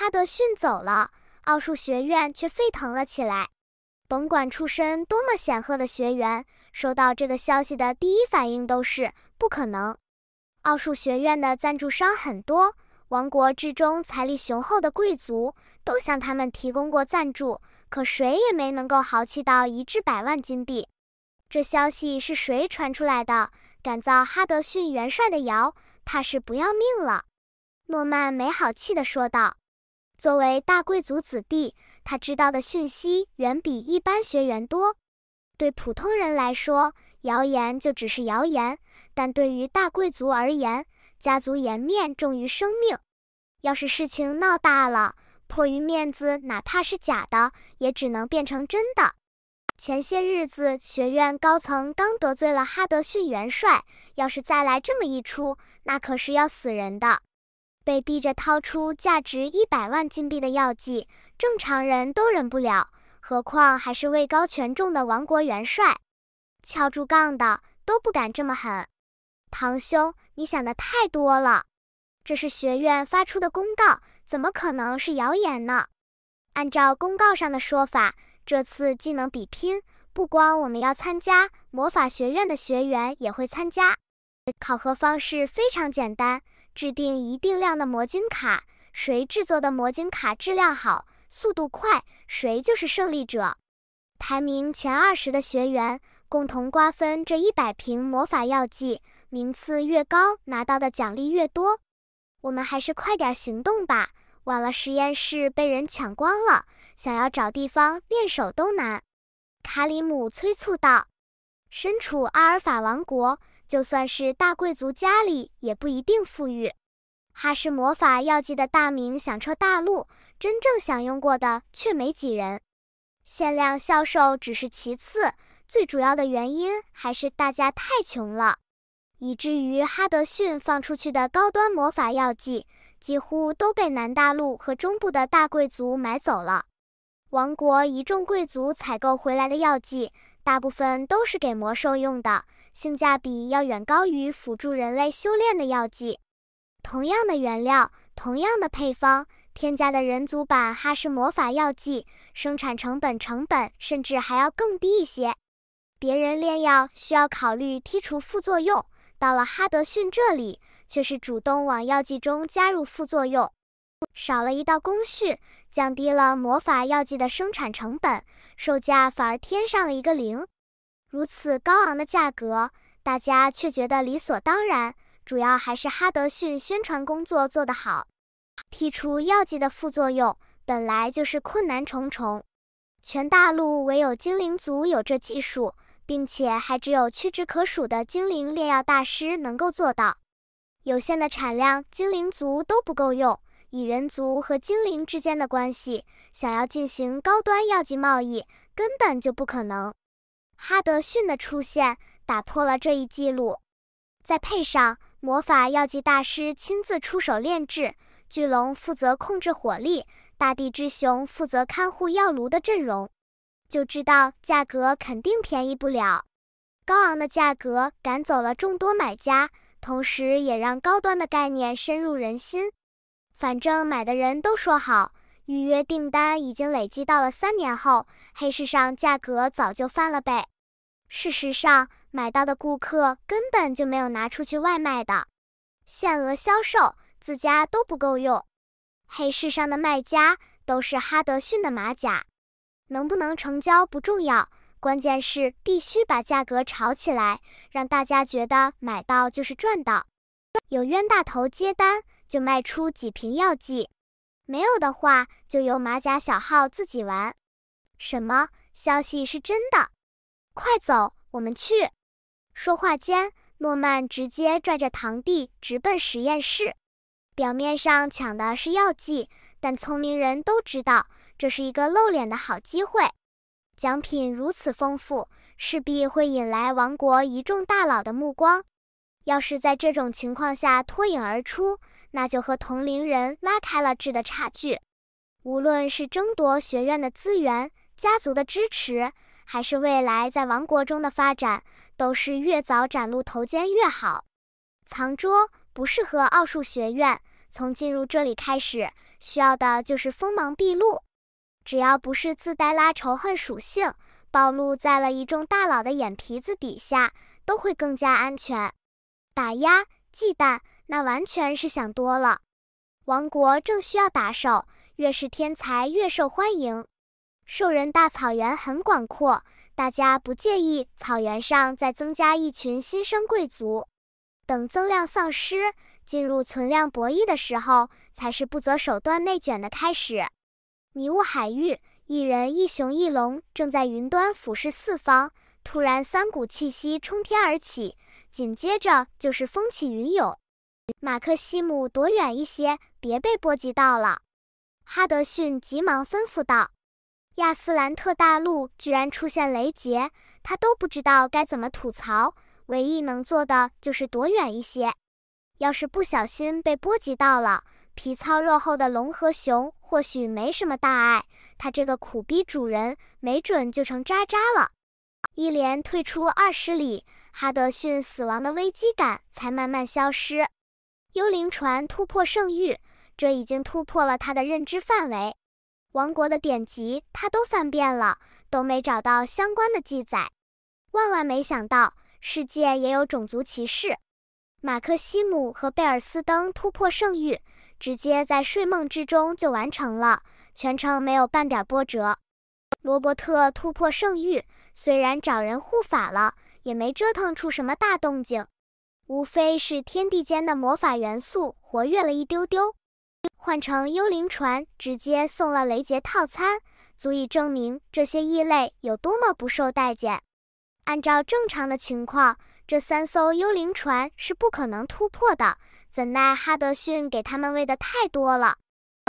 哈德逊走了，奥数学院却沸腾了起来。甭管出身多么显赫的学员，收到这个消息的第一反应都是不可能。奥数学院的赞助商很多，王国之中财力雄厚的贵族都向他们提供过赞助，可谁也没能够豪气到一掷百万金币。这消息是谁传出来的？敢造哈德逊元帅的谣，怕是不要命了。诺曼没好气地说道。作为大贵族子弟，他知道的讯息远比一般学员多。对普通人来说，谣言就只是谣言；但对于大贵族而言，家族颜面重于生命。要是事情闹大了，迫于面子，哪怕是假的，也只能变成真的。前些日子，学院高层刚得罪了哈德逊元帅，要是再来这么一出，那可是要死人的。被逼着掏出价值一百万金币的药剂，正常人都忍不了，何况还是位高权重的王国元帅，敲竹杠的都不敢这么狠。堂兄，你想的太多了，这是学院发出的公告，怎么可能是谣言呢？按照公告上的说法，这次技能比拼不光我们要参加，魔法学院的学员也会参加。考核方式非常简单。制定一定量的魔晶卡，谁制作的魔晶卡质量好、速度快，谁就是胜利者。排名前二十的学员共同瓜分这一百瓶魔法药剂，名次越高，拿到的奖励越多。我们还是快点行动吧，晚了实验室被人抢光了，想要找地方练手都难。”卡里姆催促道。身处阿尔法王国。就算是大贵族家里也不一定富裕。哈士魔法药剂的大名响彻大陆，真正享用过的却没几人。限量销售只是其次，最主要的原因还是大家太穷了，以至于哈德逊放出去的高端魔法药剂几乎都被南大陆和中部的大贵族买走了。王国一众贵族采购回来的药剂，大部分都是给魔兽用的。性价比要远高于辅助人类修炼的药剂。同样的原料，同样的配方，添加的人族版哈氏魔法药剂生产成本成本甚至还要更低一些。别人炼药需要考虑剔除副作用，到了哈德逊这里却是主动往药剂中加入副作用，少了一道工序，降低了魔法药剂的生产成本，售价反而添上了一个零。如此高昂的价格，大家却觉得理所当然。主要还是哈德逊宣传工作做得好。剔除药剂的副作用，本来就是困难重重。全大陆唯有精灵族有这技术，并且还只有屈指可数的精灵炼药大师能够做到。有限的产量，精灵族都不够用。蚁人族和精灵之间的关系，想要进行高端药剂贸易，根本就不可能。哈德逊的出现打破了这一记录，再配上魔法药剂大师亲自出手炼制，巨龙负责控制火力，大地之熊负责看护药炉的阵容，就知道价格肯定便宜不了。高昂的价格赶走了众多买家，同时也让高端的概念深入人心。反正买的人都说好。预约订单已经累积到了三年后，黑市上价格早就翻了倍。事实上，买到的顾客根本就没有拿出去外卖的，限额销售自家都不够用。黑市上的卖家都是哈德逊的马甲，能不能成交不重要，关键是必须把价格炒起来，让大家觉得买到就是赚到。有冤大头接单，就卖出几瓶药剂。没有的话，就由马甲小号自己玩。什么消息是真的？快走，我们去。说话间，诺曼直接拽着堂弟直奔实验室。表面上抢的是药剂，但聪明人都知道，这是一个露脸的好机会。奖品如此丰富，势必会引来王国一众大佬的目光。要是在这种情况下脱颖而出。那就和同龄人拉开了质的差距。无论是争夺学院的资源、家族的支持，还是未来在王国中的发展，都是越早崭露头尖越好。藏桌不适合奥数学院，从进入这里开始，需要的就是锋芒毕露。只要不是自带拉仇恨属性，暴露在了一众大佬的眼皮子底下，都会更加安全。打压、忌惮。那完全是想多了。王国正需要打手，越是天才越受欢迎。兽人大草原很广阔，大家不介意草原上再增加一群新生贵族。等增量丧失进入存量博弈的时候，才是不择手段内卷的开始。迷雾海域，一人一熊一龙正在云端俯视四方，突然三股气息冲天而起，紧接着就是风起云涌。马克西姆躲远一些，别被波及到了。哈德逊急忙吩咐道：“亚斯兰特大陆居然出现雷劫，他都不知道该怎么吐槽，唯一能做的就是躲远一些。要是不小心被波及到了，皮糙肉厚的龙和熊或许没什么大碍，他这个苦逼主人没准就成渣渣了。”一连退出二十里，哈德逊死亡的危机感才慢慢消失。幽灵船突破圣域，这已经突破了他的认知范围。王国的典籍他都翻遍了，都没找到相关的记载。万万没想到，世界也有种族歧视。马克西姆和贝尔斯登突破圣域，直接在睡梦之中就完成了，全程没有半点波折。罗伯特突破圣域，虽然找人护法了，也没折腾出什么大动静。无非是天地间的魔法元素活跃了一丢丢，换成幽灵船直接送了雷杰套餐，足以证明这些异类有多么不受待见。按照正常的情况，这三艘幽灵船是不可能突破的。怎奈哈德逊给他们喂的太多了，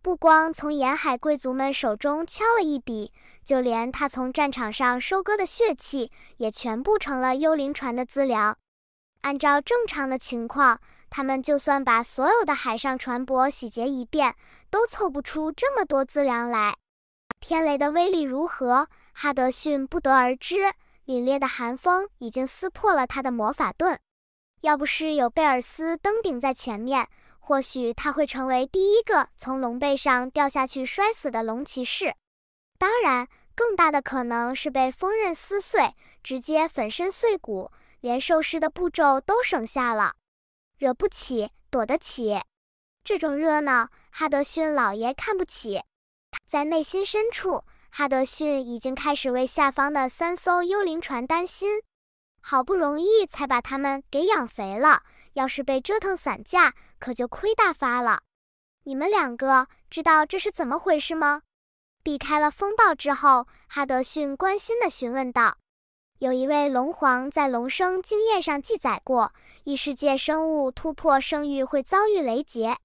不光从沿海贵族们手中敲了一笔，就连他从战场上收割的血气也全部成了幽灵船的资粮。按照正常的情况，他们就算把所有的海上船舶洗劫一遍，都凑不出这么多资粮来。天雷的威力如何，哈德逊不得而知。凛冽的寒风已经撕破了他的魔法盾。要不是有贝尔斯登顶在前面，或许他会成为第一个从龙背上掉下去摔死的龙骑士。当然，更大的可能是被风刃撕碎，直接粉身碎骨。连收尸的步骤都省下了，惹不起，躲得起。这种热闹，哈德逊老爷看不起。在内心深处，哈德逊已经开始为下方的三艘幽灵船担心。好不容易才把他们给养肥了，要是被折腾散架，可就亏大发了。你们两个知道这是怎么回事吗？避开了风暴之后，哈德逊关心地询问道。有一位龙皇在《龙生经验》上记载过，异世界生物突破生育会遭遇雷劫。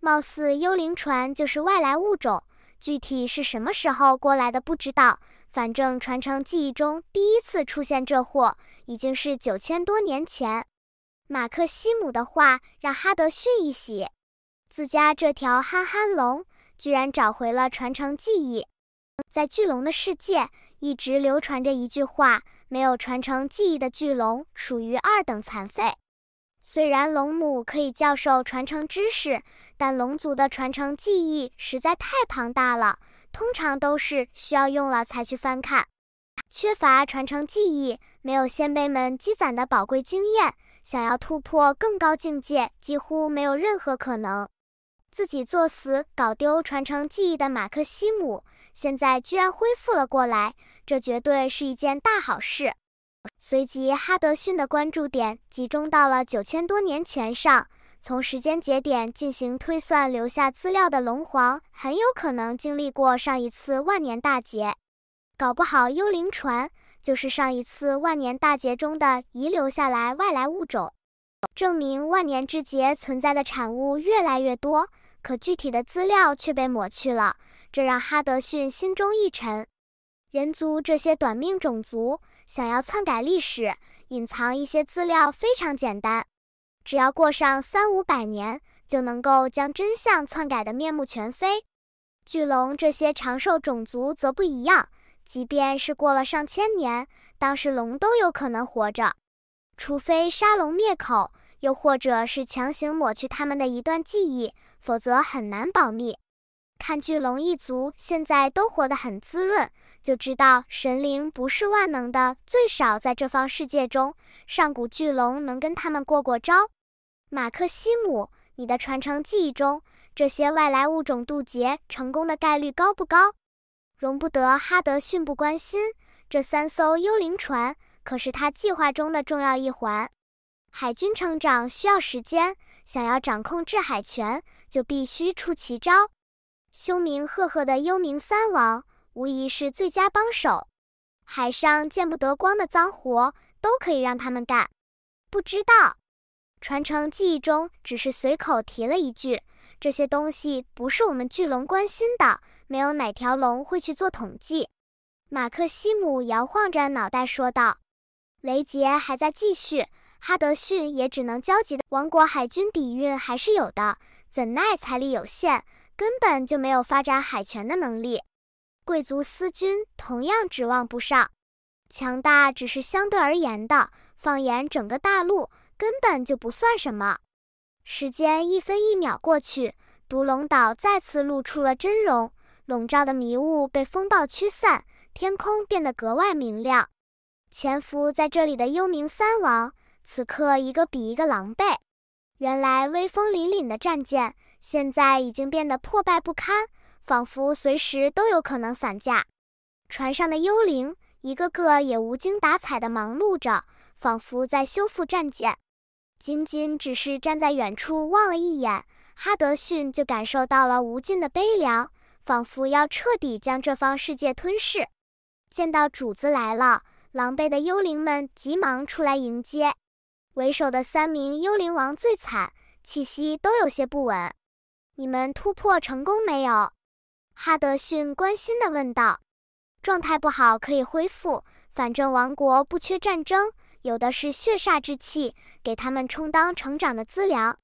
貌似幽灵船就是外来物种，具体是什么时候过来的不知道。反正传承记忆中第一次出现这货已经是九千多年前。马克西姆的话让哈德逊一喜，自家这条憨憨龙居然找回了传承记忆。在巨龙的世界，一直流传着一句话。没有传承记忆的巨龙属于二等残废。虽然龙母可以教授传承知识，但龙族的传承记忆实在太庞大了，通常都是需要用了才去翻看。缺乏传承记忆，没有先辈们积攒的宝贵经验，想要突破更高境界，几乎没有任何可能。自己作死搞丢传承记忆的马克西姆，现在居然恢复了过来，这绝对是一件大好事。随即，哈德逊的关注点集中到了九千多年前上，从时间节点进行推算，留下资料的龙皇很有可能经历过上一次万年大劫，搞不好幽灵船就是上一次万年大劫中的遗留下来外来物种，证明万年之劫存在的产物越来越多。可具体的资料却被抹去了，这让哈德逊心中一沉。人族这些短命种族，想要篡改历史、隐藏一些资料非常简单，只要过上三五百年，就能够将真相篡改的面目全非。巨龙这些长寿种族则不一样，即便是过了上千年，当时龙都有可能活着，除非杀龙灭口。又或者是强行抹去他们的一段记忆，否则很难保密。看巨龙一族现在都活得很滋润，就知道神灵不是万能的。最少在这方世界中，上古巨龙能跟他们过过招。马克西姆，你的传承记忆中，这些外来物种渡劫成功的概率高不高？容不得哈德逊不关心，这三艘幽灵船可是他计划中的重要一环。海军成长需要时间，想要掌控制海权，就必须出奇招。凶名赫赫的幽冥三王无疑是最佳帮手，海上见不得光的脏活都可以让他们干。不知道，传承记忆中只是随口提了一句，这些东西不是我们巨龙关心的，没有哪条龙会去做统计。马克西姆摇晃着脑袋说道。雷杰还在继续。哈德逊也只能焦急的。王国海军底蕴还是有的，怎奈财力有限，根本就没有发展海权的能力。贵族私军同样指望不上。强大只是相对而言的，放眼整个大陆，根本就不算什么。时间一分一秒过去，独龙岛再次露出了真容，笼罩的迷雾被风暴驱散，天空变得格外明亮。潜伏在这里的幽冥三王。此刻，一个比一个狼狈。原来威风凛凛的战舰，现在已经变得破败不堪，仿佛随时都有可能散架。船上的幽灵一个个也无精打采地忙碌着，仿佛在修复战舰。仅仅只是站在远处望了一眼，哈德逊就感受到了无尽的悲凉，仿佛要彻底将这方世界吞噬。见到主子来了，狼狈的幽灵们急忙出来迎接。为首的三名幽灵王最惨，气息都有些不稳。你们突破成功没有？哈德逊关心的问道。状态不好可以恢复，反正王国不缺战争，有的是血煞之气给他们充当成长的资粮。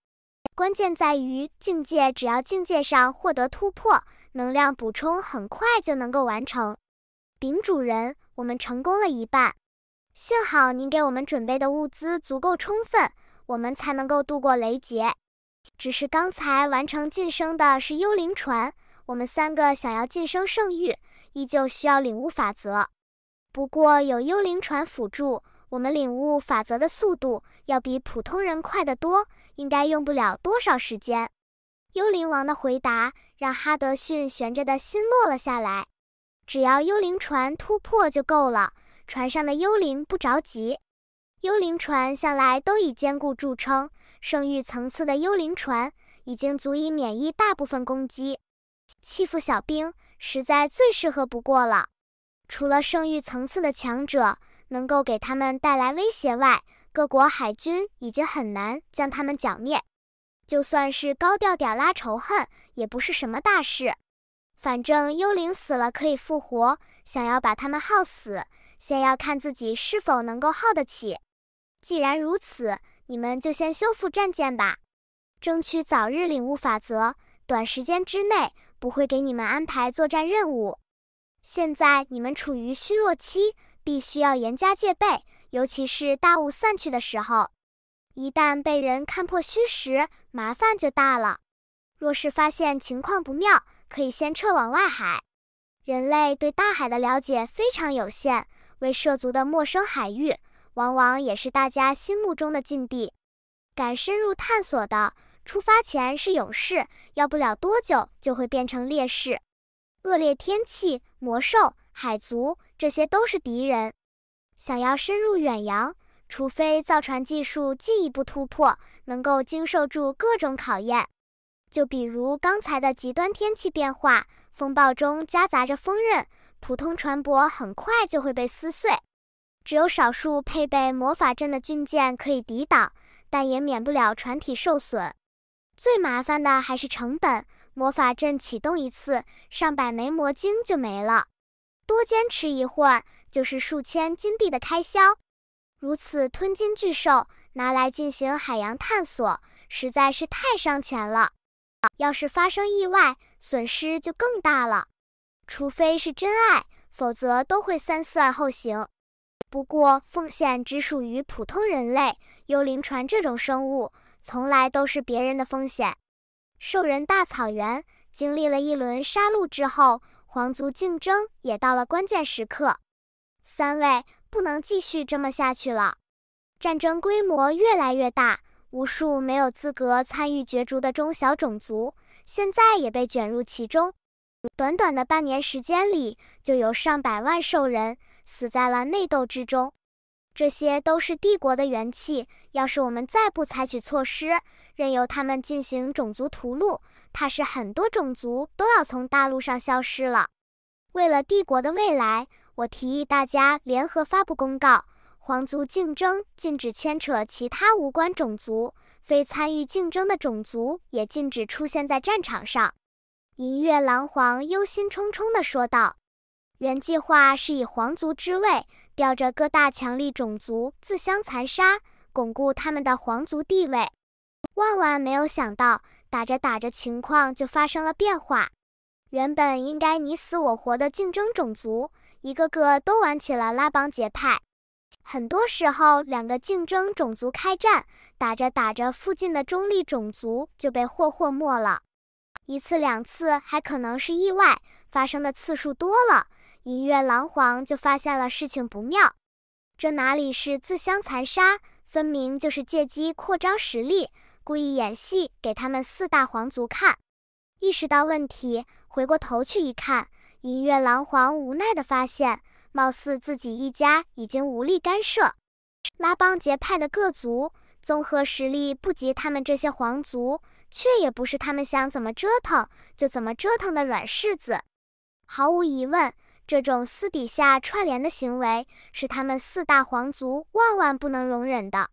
关键在于境界，只要境界上获得突破，能量补充很快就能够完成。丙主人，我们成功了一半。幸好您给我们准备的物资足够充分，我们才能够度过雷劫。只是刚才完成晋升的是幽灵船，我们三个想要晋升圣域，依旧需要领悟法则。不过有幽灵船辅助，我们领悟法则的速度要比普通人快得多，应该用不了多少时间。幽灵王的回答让哈德逊悬着的心落了下来，只要幽灵船突破就够了。船上的幽灵不着急，幽灵船向来都以坚固著称。圣域层次的幽灵船已经足以免疫大部分攻击，欺负小兵实在最适合不过了。除了圣域层次的强者能够给他们带来威胁外，各国海军已经很难将他们剿灭。就算是高调点拉仇恨，也不是什么大事。反正幽灵死了可以复活，想要把他们耗死。先要看自己是否能够耗得起。既然如此，你们就先修复战舰吧，争取早日领悟法则。短时间之内不会给你们安排作战任务。现在你们处于虚弱期，必须要严加戒备，尤其是大雾散去的时候，一旦被人看破虚实，麻烦就大了。若是发现情况不妙，可以先撤往外海。人类对大海的了解非常有限。未涉足的陌生海域，往往也是大家心目中的禁地。敢深入探索的，出发前是勇士，要不了多久就会变成烈士。恶劣天气、魔兽、海族，这些都是敌人。想要深入远洋，除非造船技术进一步突破，能够经受住各种考验。就比如刚才的极端天气变化，风暴中夹杂着锋刃。普通船舶很快就会被撕碎，只有少数配备魔法阵的军舰可以抵挡，但也免不了船体受损。最麻烦的还是成本，魔法阵启动一次，上百枚魔晶就没了，多坚持一会儿就是数千金币的开销。如此吞金巨兽拿来进行海洋探索，实在是太伤钱了。要是发生意外，损失就更大了。除非是真爱，否则都会三思而后行。不过，奉献只属于普通人类，幽灵船这种生物从来都是别人的风险。兽人大草原经历了一轮杀戮之后，皇族竞争也到了关键时刻。三位，不能继续这么下去了。战争规模越来越大，无数没有资格参与角逐的中小种族，现在也被卷入其中。短短的半年时间里，就有上百万兽人死在了内斗之中，这些都是帝国的元气。要是我们再不采取措施，任由他们进行种族屠戮，怕是很多种族都要从大陆上消失了。为了帝国的未来，我提议大家联合发布公告：皇族竞争禁止牵扯其他无关种族，非参与竞争的种族也禁止出现在战场上。银月狼皇忧心忡忡地说道：“原计划是以皇族之位，吊着各大强力种族自相残杀，巩固他们的皇族地位。万万没有想到，打着打着，情况就发生了变化。原本应该你死我活的竞争种族，一个个都玩起了拉帮结派。很多时候，两个竞争种族开战，打着打着，附近的中立种族就被霍霍没了。”一次两次还可能是意外，发生的次数多了，银月狼皇就发现了事情不妙。这哪里是自相残杀，分明就是借机扩张实力，故意演戏给他们四大皇族看。意识到问题，回过头去一看，银月狼皇无奈地发现，貌似自己一家已经无力干涉。拉帮结派的各族综合实力不及他们这些皇族。却也不是他们想怎么折腾就怎么折腾的软柿子。毫无疑问，这种私底下串联的行为是他们四大皇族万万不能容忍的。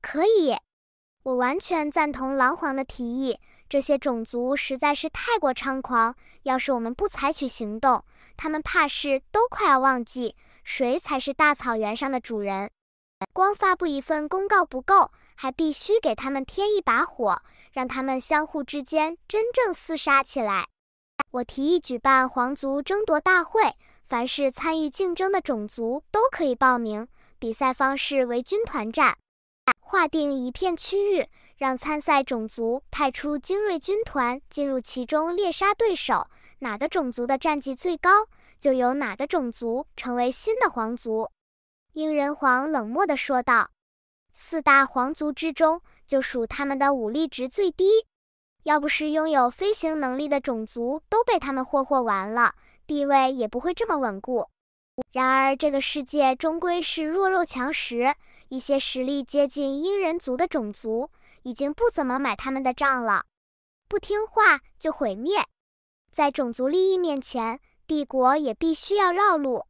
可以，我完全赞同狼皇的提议。这些种族实在是太过猖狂，要是我们不采取行动，他们怕是都快要忘记谁才是大草原上的主人。光发布一份公告不够，还必须给他们添一把火。让他们相互之间真正厮杀起来。我提议举办皇族争夺大会，凡是参与竞争的种族都可以报名。比赛方式为军团战，划定一片区域，让参赛种族派出精锐军团进入其中猎杀对手，哪个种族的战绩最高，就由哪个种族成为新的皇族。鹰人皇冷漠地说道：“四大皇族之中。”就数他们的武力值最低，要不是拥有飞行能力的种族都被他们霍霍完了，地位也不会这么稳固。然而这个世界终归是弱肉强食，一些实力接近阴人族的种族已经不怎么买他们的账了，不听话就毁灭。在种族利益面前，帝国也必须要绕路。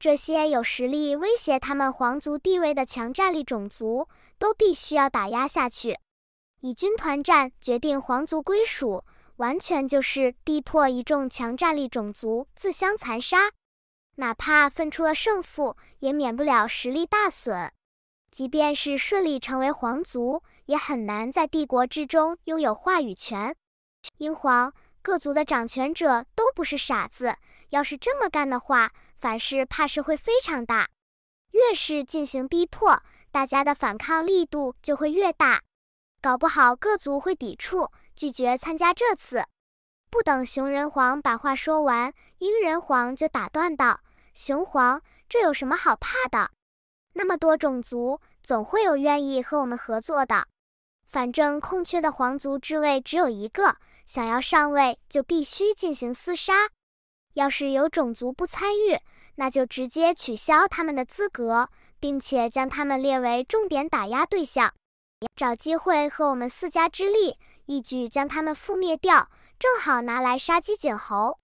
这些有实力威胁他们皇族地位的强战力种族，都必须要打压下去。以军团战决定皇族归属，完全就是逼迫一众强战力种族自相残杀。哪怕分出了胜负，也免不了实力大损。即便是顺利成为皇族，也很难在帝国之中拥有话语权。英皇，各族的掌权者都不是傻子，要是这么干的话。凡事怕是会非常大，越是进行逼迫，大家的反抗力度就会越大，搞不好各族会抵触，拒绝参加这次。不等熊人皇把话说完，鹰人皇就打断道：“熊皇，这有什么好怕的？那么多种族，总会有愿意和我们合作的。反正空缺的皇族之位只有一个，想要上位就必须进行厮杀。”要是有种族不参与，那就直接取消他们的资格，并且将他们列为重点打压对象，找机会和我们四家之力一举将他们覆灭掉，正好拿来杀鸡儆猴。